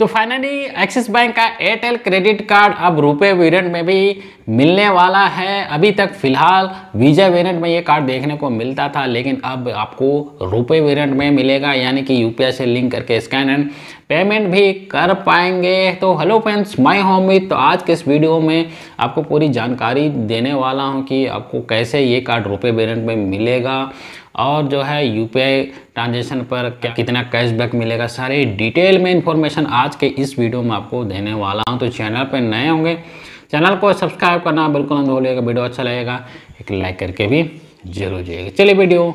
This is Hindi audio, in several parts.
तो फाइनली एक्सिस बैंक का एयरटेल क्रेडिट कार्ड अब रुपए वेरियंट में भी मिलने वाला है अभी तक फिलहाल वीजा वेरियंट में ये कार्ड देखने को मिलता था लेकिन अब आपको रुपए वेरियंट में मिलेगा यानी कि यू से लिंक करके स्कैन एंड पेमेंट भी कर पाएंगे तो हेलो फ्रेंड्स माई होम तो आज के इस वीडियो में आपको पूरी जानकारी देने वाला हूँ कि आपको कैसे ये कार्ड रुपये वेरियंट में मिलेगा और जो है यू ट्रांजेक्शन पर क्या कितना कैशबैक मिलेगा सारे डिटेल में इंफॉर्मेशन आज के इस वीडियो में आपको देने वाला हूँ तो चैनल पर नए होंगे चैनल को सब्सक्राइब करना बिल्कुल ना भूलिएगा वीडियो अच्छा लगेगा एक लाइक करके भी जरूर जाइएगा चलिए वीडियो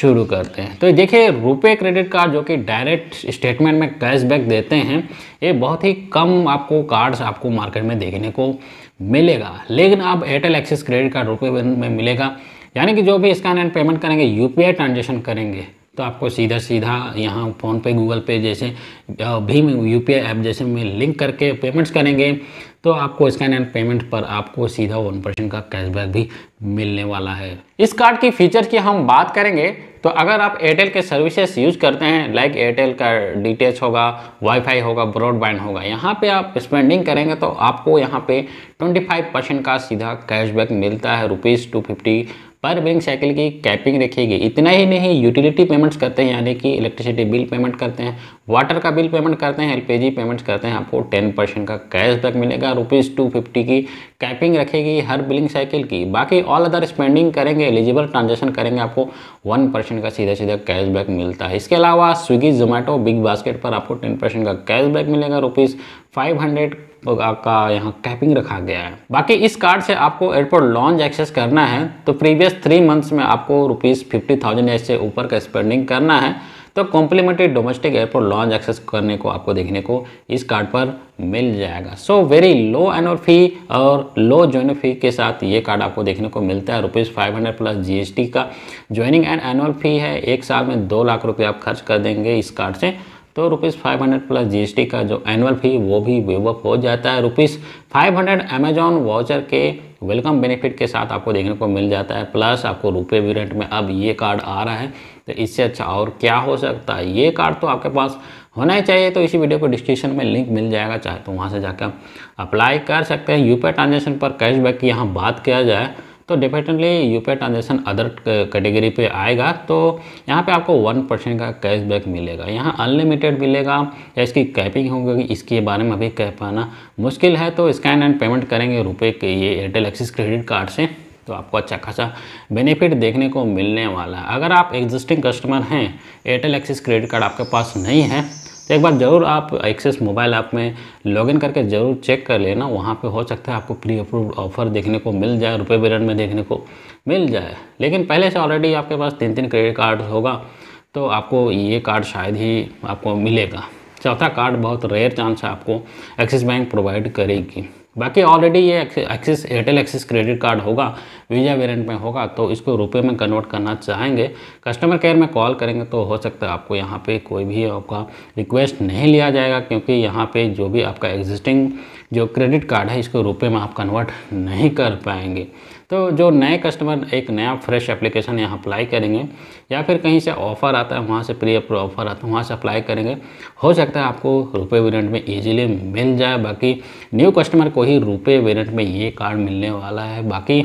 शुरू करते हैं तो देखिए रुपए क्रेडिट कार्ड जो कि डायरेक्ट स्टेटमेंट में कैशबैक देते हैं ये बहुत ही कम आपको कार्ड्स आपको मार्केट में देखने को मिलेगा लेकिन अब एयरटेल एक्सिस क्रेडिट कार्ड रुपए में मिलेगा यानी कि जो भी स्कैन एंड पेमेंट करेंगे यू पी ट्रांजेक्शन करेंगे तो आपको सीधा सीधा यहाँ फ़ोनपे गूगल पे जैसे भीम यू पी ऐप जैसे में लिंक करके पेमेंट्स करेंगे तो आपको स्कैन एंड पेमेंट पर आपको सीधा वन परसेंट का कैशबैक भी मिलने वाला है इस कार्ड की फीचर की हम बात करेंगे तो अगर आप एयरटेल के सर्विसेज यूज करते हैं लाइक एयरटेल का डी होगा वाईफाई होगा ब्रॉडबैंड होगा यहाँ पे आप स्पेंडिंग करेंगे तो आपको यहाँ पे 25 परसेंट का सीधा कैशबैक मिलता है रुपीज़ टू फिफ्टी पर बैंक साइकिल की कैपिंग रखेगी इतना ही नहीं यूटिलिटी पेमेंट्स करते हैं यानी कि इलेक्ट्रिसिटी बिल पेमेंट करते हैं वाटर का बिल पेमेंट करते हैं एलपीजी पेमेंट्स करते हैं आपको टेन परसेंट का कैशबैक मिलेगा रुपीज़ टू फिफ्टी की कैपिंग रखेगी हर बिलिंग साइकिल की बाकी ऑल अदर स्पेंडिंग करेंगे एलिजिबल ट्रांजेक्शन करेंगे आपको वन परसेंट का सीधा सीधा कैशबैक मिलता है इसके अलावा स्विगी जोमेटो बिग बास्केट पर आपको टेन परसेंट का कैशबैक मिलेगा रुपीज़ फाइव हंड्रेड का यहाँ कैपिंग रखा गया है बाकी इस कार्ड से आपको एयरपोर्ट लॉन्च एक्सेस करना है तो प्रीवियस थ्री मंथ्स में आपको रुपीज़ फिफ्टी थाउजेंड से ऊपर का स्पेंडिंग करना है तो complimentary domestic airport lounge access करने को आपको देखने को इस कार्ड पर मिल जाएगा सो वेरी लो एनुअल फी और लो ज्वाइनिंग फी के साथ ये कार्ड आपको देखने को मिलता है rupees five hundred plus GST का ज्वाइनिंग एंड एनुअल फी है एक साल में दो लाख रुपये आप खर्च कर देंगे इस कार्ड से तो rupees five hundred plus GST का जो एनुअल फी वो भी वेवअप हो जाता है rupees five hundred Amazon voucher के वेलकम बेनिफिट के साथ आपको देखने को मिल जाता है प्लस आपको रुपये वीरेंट में अब ये कार्ड आ रहा है तो इससे अच्छा और क्या हो सकता है ये कार्ड तो आपके पास होना ही चाहिए तो इसी वीडियो को डिस्क्रिप्शन में लिंक मिल जाएगा चाहे तो वहाँ से जाकर अप्लाई कर सकते हैं यूपीआई ट्रांजेक्शन पर कैशबैक की यहाँ बात किया जाए तो definitely U P transaction other category पे आएगा तो यहाँ पे आपको वन परसेंट का कैशबैक मिलेगा यहाँ अनलिमिटेड मिलेगा या इसकी कैपिंग होगी इसके बारे में अभी कह पाना मुश्किल है तो स्कैन एंड पेमेंट करेंगे रुपये के ये एयरटेल एक्सिस क्रेडिट कार्ड से तो आपको अच्छा खासा बेनिफिट देखने को मिलने वाला है अगर आप एग्जिस्टिंग कस्टमर हैं एयरटेल एक्सिस क्रेडिट कार्ड आपके पास नहीं है तो एक बार ज़रूर आप एक्सेस मोबाइल ऐप में लॉगिन करके ज़रूर चेक कर लेना वहाँ पे हो सकता है आपको प्री अप्रूव ऑफर देखने को मिल जाए रुपये बिलन में देखने को मिल जाए लेकिन पहले से ऑलरेडी आपके पास तीन तीन क्रेडिट कार्ड होगा तो आपको ये कार्ड शायद ही आपको मिलेगा चौथा कार्ड बहुत रेयर चांस आपको एक्सिस बैंक प्रोवाइड करेगी बाकी ऑलरेडी ये Axis Airtel Axis credit card होगा वीज़ा वेरिएंट में होगा तो इसको रुपए में कन्वर्ट करना चाहेंगे कस्टमर केयर में कॉल करेंगे तो हो सकता है आपको यहाँ पे कोई भी आपका रिक्वेस्ट नहीं लिया जाएगा क्योंकि यहाँ पे जो भी आपका एग्जिस्टिंग जो क्रेडिट कार्ड है इसको रुपए में आप कन्वर्ट नहीं कर पाएंगे तो जो नए कस्टमर एक नया फ्रेश एप्लीकेशन यहाँ अप्लाई करेंगे या फिर कहीं से ऑफ़र आता है वहाँ से प्री अप्रूव ऑफ़र आता है वहाँ से अप्लाई करेंगे हो सकता है आपको रुपये वेरेंट में ईजिली मिल जाए बाकी न्यू कस्टमर को ही रुपये वेरेंट में ये कार्ड मिलने वाला है बाकी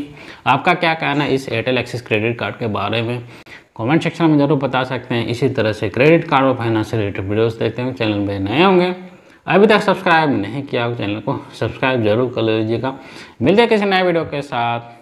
आपका क्या कहना है इस एयरटेल एक्सिस क्रेडिट कार्ड के बारे में कमेंट सेक्शन में ज़रूर बता सकते हैं इसी तरह से क्रेडिट कार्ड और फाइनेंस से रिलेटेड वीडियोस देखते हैं चैनल पर नए होंगे अभी तक सब्सक्राइब नहीं किया तो चैनल को सब्सक्राइब जरूर कर लीजिएगा मिलते हैं किसी नए वीडियो के साथ